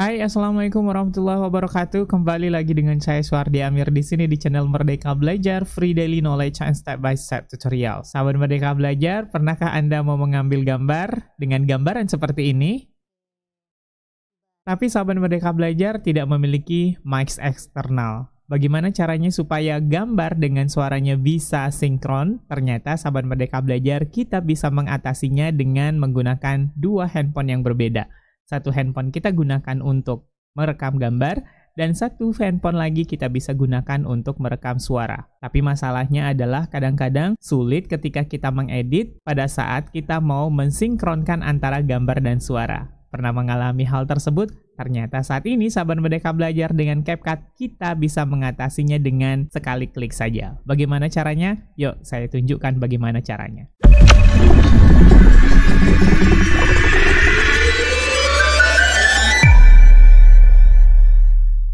Hai, assalamualaikum warahmatullahi wabarakatuh. Kembali lagi dengan saya Suardi Amir di sini di channel Merdeka Belajar Free Daily Knowledge and Step by Step Tutorial. Sahabat Merdeka Belajar, pernahkah anda mau mengambil gambar dengan gambaran seperti ini? Tapi sahabat Merdeka Belajar tidak memiliki mic eksternal. Bagaimana caranya supaya gambar dengan suaranya bisa sinkron? Ternyata sahabat Merdeka Belajar kita bisa mengatasinya dengan menggunakan dua handphone yang berbeda. Satu handphone kita gunakan untuk merekam gambar, dan satu handphone lagi kita bisa gunakan untuk merekam suara. Tapi masalahnya adalah kadang-kadang sulit ketika kita mengedit pada saat kita mau mensinkronkan antara gambar dan suara. Pernah mengalami hal tersebut? Ternyata saat ini saban Merdeka Belajar dengan CapCut kita bisa mengatasinya dengan sekali klik saja. Bagaimana caranya? Yuk saya tunjukkan bagaimana caranya.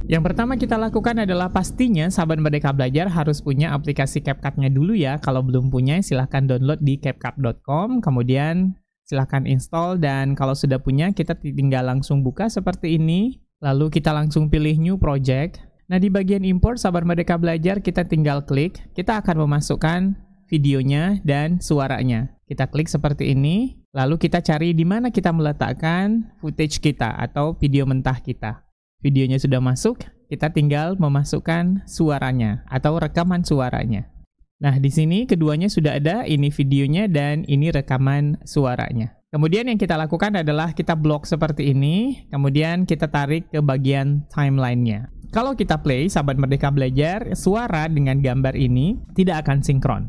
Yang pertama kita lakukan adalah pastinya sahabat Merdeka Belajar harus punya aplikasi CapCut-nya dulu ya. Kalau belum punya silahkan download di capcut.com, kemudian silahkan install dan kalau sudah punya kita tinggal langsung buka seperti ini. Lalu kita langsung pilih new project. Nah di bagian import sahabat Merdeka Belajar kita tinggal klik, kita akan memasukkan videonya dan suaranya. Kita klik seperti ini, lalu kita cari di mana kita meletakkan footage kita atau video mentah kita videonya sudah masuk, kita tinggal memasukkan suaranya atau rekaman suaranya. Nah, di sini keduanya sudah ada, ini videonya dan ini rekaman suaranya. Kemudian yang kita lakukan adalah kita blok seperti ini, kemudian kita tarik ke bagian timelinenya. Kalau kita play Sahabat Merdeka Belajar, suara dengan gambar ini tidak akan sinkron.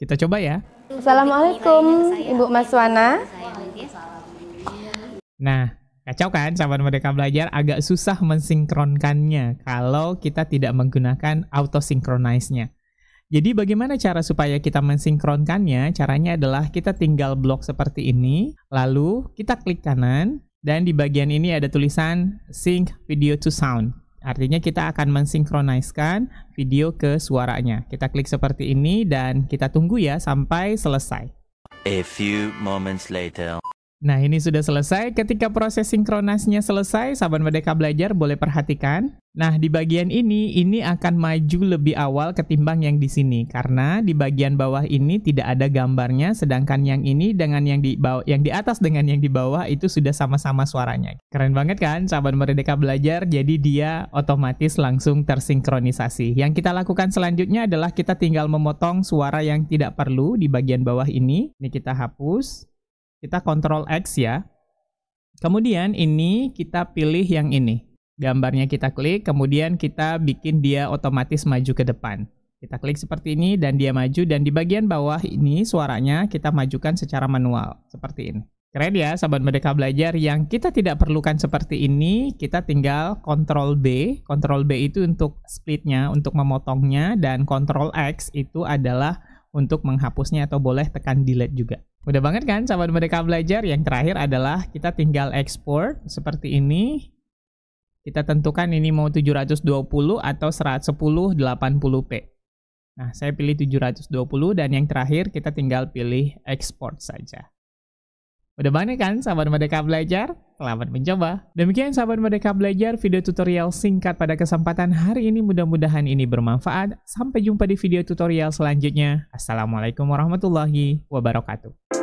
Kita coba ya. Assalamualaikum, Ibu Maswana. Nah, Kacau kan sahabat mereka belajar agak susah mensinkronkannya kalau kita tidak menggunakan auto synchronize-nya. Jadi bagaimana cara supaya kita mensinkronkannya? Caranya adalah kita tinggal blok seperti ini, lalu kita klik kanan dan di bagian ini ada tulisan sync video to sound. Artinya kita akan mensinkroniskan video ke suaranya. Kita klik seperti ini dan kita tunggu ya sampai selesai. A few moments later. Nah, ini sudah selesai. Ketika proses sinkronasnya selesai, sahabat Merdeka Belajar boleh perhatikan. Nah, di bagian ini, ini akan maju lebih awal ketimbang yang di sini. Karena di bagian bawah ini tidak ada gambarnya, sedangkan yang ini dengan yang di, bawah, yang di atas dengan yang di bawah itu sudah sama-sama suaranya. Keren banget kan, sahabat Merdeka Belajar? Jadi dia otomatis langsung tersinkronisasi. Yang kita lakukan selanjutnya adalah kita tinggal memotong suara yang tidak perlu di bagian bawah ini. Ini kita hapus. Kita kontrol X ya. Kemudian ini kita pilih yang ini. Gambarnya kita klik, kemudian kita bikin dia otomatis maju ke depan. Kita klik seperti ini dan dia maju dan di bagian bawah ini suaranya kita majukan secara manual seperti ini. Keren ya sahabat Merdeka Belajar yang kita tidak perlukan seperti ini, kita tinggal Ctrl B. Ctrl B itu untuk splitnya, untuk memotongnya dan Ctrl X itu adalah untuk menghapusnya atau boleh tekan delete juga. Udah banget kan sahabat merdeka belajar? Yang terakhir adalah kita tinggal ekspor seperti ini. Kita tentukan ini mau 720 atau 110 80p. Nah, saya pilih 720 dan yang terakhir kita tinggal pilih ekspor saja. Udah banget kan sahabat merdeka belajar? Selamat mencoba. Demikian sahabat Merdeka Belajar video tutorial singkat pada kesempatan hari ini. Mudah-mudahan ini bermanfaat. Sampai jumpa di video tutorial selanjutnya. Assalamualaikum warahmatullahi wabarakatuh.